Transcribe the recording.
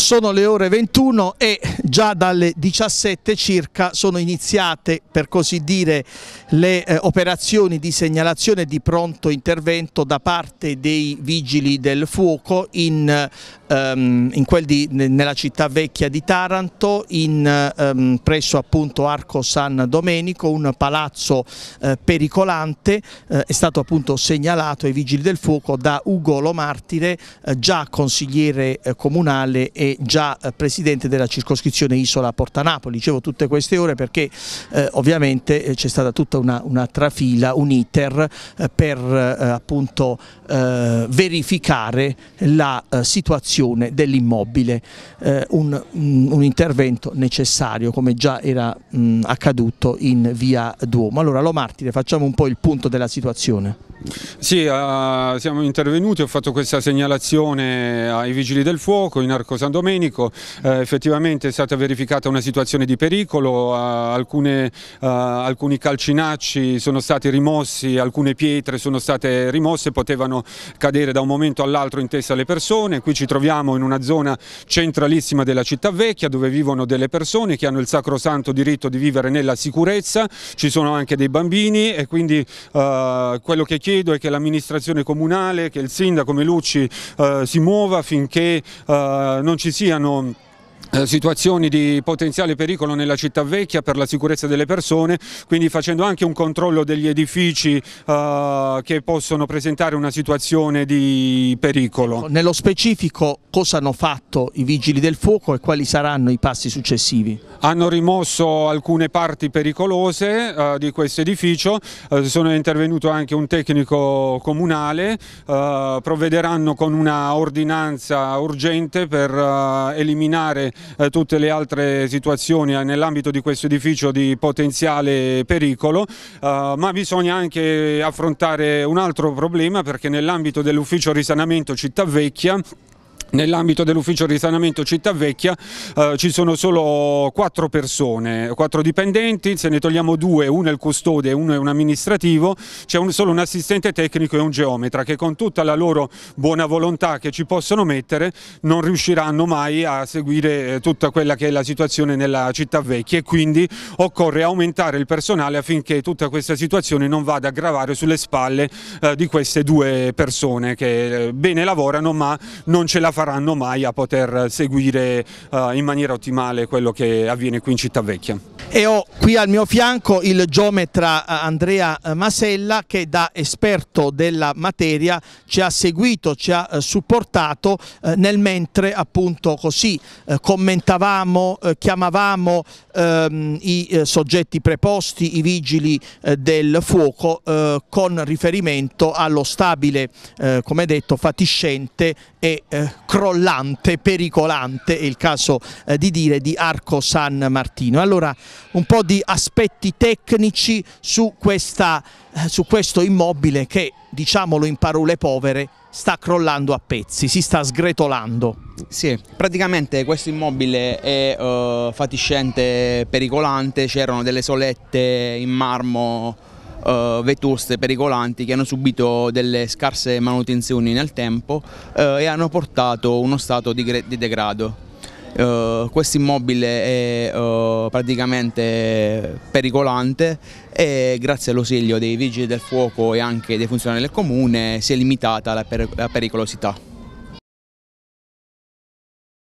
Sono le ore 21 e già dalle 17 circa sono iniziate, per così dire, le eh, operazioni di segnalazione di pronto intervento da parte dei vigili del fuoco in, ehm, in quel di, nella città vecchia di Taranto, in, ehm, presso appunto Arco San Domenico, un palazzo eh, pericolante, eh, è stato appunto segnalato ai vigili del fuoco da Ugo Lomartire, eh, già consigliere eh, comunale e già eh, presidente della circoscrizione Isola Porta Napoli, dicevo tutte queste ore perché eh, ovviamente eh, c'è stata tutta una, una, trafila, un iter eh, per eh, appunto eh, verificare la situazione dell'immobile, un, mm, un, intervento necessario come già era mh, mm, accaduto in via Duomo. Allora Lo Martire facciamo un po' il punto della situazione. Sì, uh, siamo intervenuti, ho fatto questa segnalazione ai Vigili del Fuoco in Arco San Domenico, uh, effettivamente è stata verificata una situazione di pericolo, uh, alcune, alcuni calcinacci sono stati rimossi, alcune pietre sono state rimosse, potevano cadere da un momento all'altro in testa alle persone, qui ci troviamo in una zona centralissima della città vecchia dove vivono delle persone che hanno il sacrosanto diritto di vivere nella sicurezza, ci sono anche dei bambini e quindi quello che chiedo chiedo è che l'amministrazione comunale, che il sindaco Melucci eh, si muova finché eh, non ci siano eh, situazioni di potenziale pericolo nella città vecchia per la sicurezza delle persone, quindi facendo anche un controllo degli edifici eh, che possono presentare una situazione di pericolo. Ecco, nello specifico cosa hanno fatto i vigili del fuoco e quali saranno i passi successivi? Hanno rimosso alcune parti pericolose eh, di questo edificio, eh, sono intervenuto anche un tecnico comunale, eh, provvederanno con una ordinanza urgente per eliminare eh, tutte le altre situazioni eh, nell'ambito di questo edificio di potenziale pericolo, eh, ma bisogna anche affrontare un altro problema perché nell'ambito dell'ufficio risanamento Città Vecchia Nell'ambito dell'ufficio risanamento Città Vecchia eh, ci sono solo quattro persone, quattro dipendenti, se ne togliamo due, uno è il custode e uno è un amministrativo, c'è solo un assistente tecnico e un geometra che con tutta la loro buona volontà che ci possono mettere non riusciranno mai a seguire eh, tutta quella che è la situazione nella Città Vecchia e quindi occorre aumentare il personale affinché tutta questa situazione non vada a gravare sulle spalle eh, di queste due persone che eh, bene lavorano ma non ce la fanno faranno mai a poter seguire eh, in maniera ottimale quello che avviene qui in Città Vecchia. E ho qui al mio fianco il geometra eh, Andrea eh, Masella che da esperto della materia ci ha seguito, ci ha supportato nel mentre appunto così commentavamo, chiamavamo ehm, i soggetti preposti, i vigili del fuoco con riferimento allo stabile, come detto, fatiscente e eh, crollante, pericolante, è il caso eh, di dire, di Arco San Martino. Allora un po' di aspetti tecnici su, questa, eh, su questo immobile che, diciamolo in parole povere, sta crollando a pezzi, si sta sgretolando. Sì, praticamente questo immobile è uh, fatiscente, pericolante, c'erano delle solette in marmo eh, vetuste, pericolanti che hanno subito delle scarse manutenzioni nel tempo eh, e hanno portato uno stato di, di degrado. Uh, questo immobile è uh, praticamente pericolante e grazie all'ausilio dei vigili del fuoco e anche dei funzionari del comune si è limitata la, per la pericolosità.